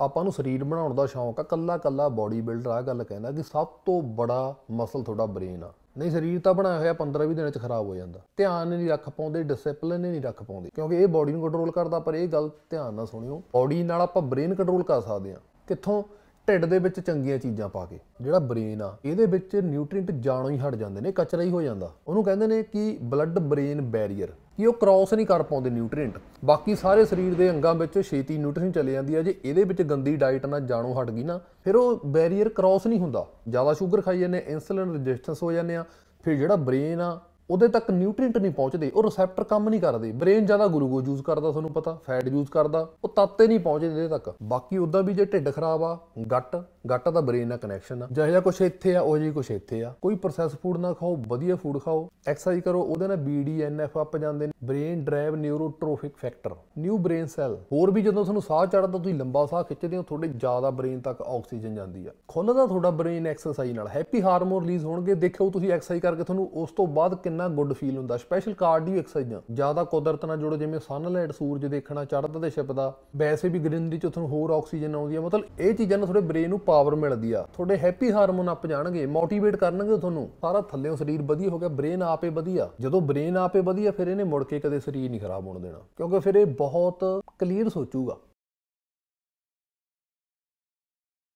ਆਪਾਂ ਨੂੰ ਸਰੀਰ ਬਣਾਉਣ ਦਾ ਸ਼ੌਂਕ ਆ ਕੱਲਾ ਕੱਲਾ ਬਾਡੀ ਬਿਲਡਰ ਆ ਗੱਲ ਕਹਿੰਦਾ ਕਿ ਸਭ ਤੋਂ ਬੜਾ ਮਸਲ ਤੁਹਾਡਾ ਬ੍ਰੇਨ ਆ ਨਹੀਂ ਸਰੀਰ ਤਾਂ ਬਣਾਇਆ ਹੋਇਆ 15-20 ਦਿਨਾਂ 'ਚ ਖਰਾਬ ਹੋ ਜਾਂਦਾ ਧਿਆਨ ਨਹੀਂ ਰੱਖ ਪਾਉਂਦੇ ਡਿਸਪਲਿਨ ਨਹੀਂ ਰੱਖ ਪਾਉਂਦੇ ਕਿਉਂਕਿ ਇਹ ਬਾਡੀ ਨੂੰ ਕੰਟਰੋਲ ਕਰਦਾ ਪਰ ਇਹ ਗੱਲ ਧਿਆਨ ਨਾਲ ਸੁਣਿਓ ਬਾਡੀ ਨਾਲ ਆਪਾਂ ਬ੍ਰੇਨ ਕੰਟਰੋਲ ਕਰ ਸਕਦੇ ਆ ਕਿੱਥੋਂ ਢਿੱਡ ਦੇ ਵਿੱਚ ਚੰਗੀਆਂ ਚੀਜ਼ਾਂ ਪਾ ਕੇ ਜਿਹੜਾ ਬ੍ਰੇਨ ਆ ਇਹਦੇ ਵਿੱਚ ਨਿਊਟ੍ਰੀਐਂਟ ਜਾਣੋ ਹੀ ਹਟ ਜਾਂਦੇ ਨੇ ਕਚਰਾ ਹੀ ਹੋ ਜਾਂਦਾ ਉਹਨੂੰ ਕਹਿੰਦੇ ਨੇ ਕਿ ਬਲੱਡ ਬ੍ਰੇਨ ਬੈਰੀਅਰ ਕਿ ਉਹ ਕ੍ਰੋਸ ਨਹੀਂ ਕਰ ਪਾਉਂਦੇ ਨਿਊਟ੍ਰੀਐਂਟ ਬਾਕੀ ਸਾਰੇ ਸਰੀਰ ਦੇ ਅੰਗਾਂ ਵਿੱਚ ਛੇਤੀ ਨਿਊਟ੍ਰੀਸ਼ਨ ਚਲੇ ਜਾਂਦੀ ਹੈ ਜੇ ਇਹਦੇ ਵਿੱਚ ਗੰਦੀ ਡਾਈਟ ਨਾਲ ਜਾਣੋ ਹਟ ਗਈ ਨਾ ਫਿਰ ਉਹ ਬੈਰੀਅਰ ਕ੍ਰੋਸ ਨਹੀਂ ਹੁੰਦਾ ਜ਼ਿਆਦਾ ਸ਼ੂਗਰ ਖਾਈ ਜਾਂਦੇ ਇਨਸੂਲਿਨ ਰੈਜ਼ਿਸਟੈਂਸ ਹੋ ਜਾਂਦੇ ਆ ਫਿਰ ਜਿਹੜਾ ਬ੍ਰੇਨ ਆ ਉਹਦੇ ਤੱਕ ਨਿਊਟ੍ਰੀਐਂਟ ਨਹੀਂ ਪਹੁੰਚਦੇ ਉਹ ਰਿਸੈਪਟਰ ਕੰਮ ਨਹੀਂ ਕਰਦੇ ਬ੍ਰੇਨ ਜ਼ਿਆਦਾ ਗਲੂਕੋਜ਼ ਯੂਜ਼ ਕਰਦਾ ਤੁਹਾਨੂੰ ਪਤਾ ਫੈਟ ਯੂਜ਼ ਕਰਦਾ ਉਹ ਤੱਤੇ ਨਹੀਂ ਪਹੁੰਚਦੇ ਇਹਦੇ ਤੱਕ ਬਾਕੀ ਉਦਾਂ ਵੀ ਜੇ ਢਿੱਡ ਖਰਾਬ ਆ ਗੱਟ ਗੱਟ ਦਾ ਬ੍ਰੇਨ ਨਾਲ ਕਨੈਕਸ਼ਨ ਆ ਜਿਹੜਾ ਕੁਝ ਇੱਥੇ ਆ ਉਹ ਜੀ ਕੁਝ ਇੱਥੇ ਆ ਕੋਈ ਪ੍ਰੋਸੈਸ ਫੂਡ ਨਾ ਖਾਓ ਵਧੀਆ ਫੂਡ ਖਾਓ ਐਕਸਰਸਾਈਜ਼ ਕਰੋ ਉਹਦੇ ਨਾਲ ਬੀਡੀਐਨਐਫ ਅਪ ਜਾਂਦੇ ਨੇ brain drive neurotrophic factor new brain cell ਹੋਰ ਵੀ ਜਦੋਂ ਤੁਹਾਨੂੰ ਸਾਹ ਚੜਦਾ ਤੁਸੀਂ ਲੰਬਾ ਸਾਹ ਖਿੱਚਦੇ ਹੋ ਤੁਹਾਡੇ ਜ਼ਿਆਦਾ ਬ੍ਰੇਨ ਤੱਕ ਆਕਸੀਜਨ ਜਾਂਦੀ ਆ ਖੁੱਲਦਾ ਤੁਹਾਡਾ ਬ੍ਰੇਨ ਐਕਸਰਸਾਈਜ਼ ਨਾਲ ਹੈਪੀ ਹਾਰਮੋਨ ਰਿਲੀਜ਼ ਹੋਣਗੇ ਦੇਖੋ ਤੁਸੀਂ ਐਕਸਰਸਾਈਜ਼ ਕਰਕੇ ਤੁਹਾਨੂੰ ਉਸ ਤੋਂ ਬਾਅਦ ਕਿੰਨਾ ਇੰਨਾ ਗੁੱਡ ਫੀਲ ਹੁੰਦਾ ਸਪੈਸ਼ਲ ਕਾਰਡੀਓ ਐਕਸਰਸਾਈਜ਼ਾਂ ਜ਼ਿਆਦਾ ਕੁਦਰਤ ਨਾਲ ਜੁੜੋ ਜਿਵੇਂ ਸਨਲਾਈਟ ਸੂਰਜ ਦੇਖਣਾ ਚੜ੍ਹਦਾ ਤੇ ਛਿਪਦਾ ਵੈਸੇ ਵੀ ਗ੍ਰੀਨਰੀ ਚ ਤੁਹਾਨੂੰ ਹੋਰ ਆਕਸੀਜਨ ਆਉਂਦੀ ਹੈ ਮਤਲਬ ਇਹ ਚੀਜ਼ਾਂ ਨਾਲ ਤੁਹਾਡੇ ਬ੍ਰੇਨ ਨੂੰ ਪਾਵਰ ਮਿਲਦੀ ਆ ਤੁਹਾਡੇ ਹੈਪੀ ਹਾਰਮੋਨ ਅਪ ਜਾਣਗੇ ਮੋਟੀਵੇਟ ਕਰਨਗੇ ਤੁਹਾਨੂੰ ਸਾਰਾ ਥੱਲੇੋਂ ਸਰੀਰ ਵਧੀਆ ਹੋ ਗਿਆ ਬ੍ਰੇਨ ਆਪੇ ਵਧੀਆ ਜਦੋਂ ਬ੍ਰੇਨ ਆਪੇ ਵਧੀਆ ਫਿਰ ਇਹਨੇ ਮੁੜ ਕੇ ਕਦੇ ਸਰੀਰ ਨਹੀਂ ਖਰਾਬ ਹੋਣ ਦੇਣਾ ਕਿਉਂਕਿ ਫਿਰ ਇਹ ਬਹੁਤ ਕਲੀਅਰ ਸੋਚੂਗਾ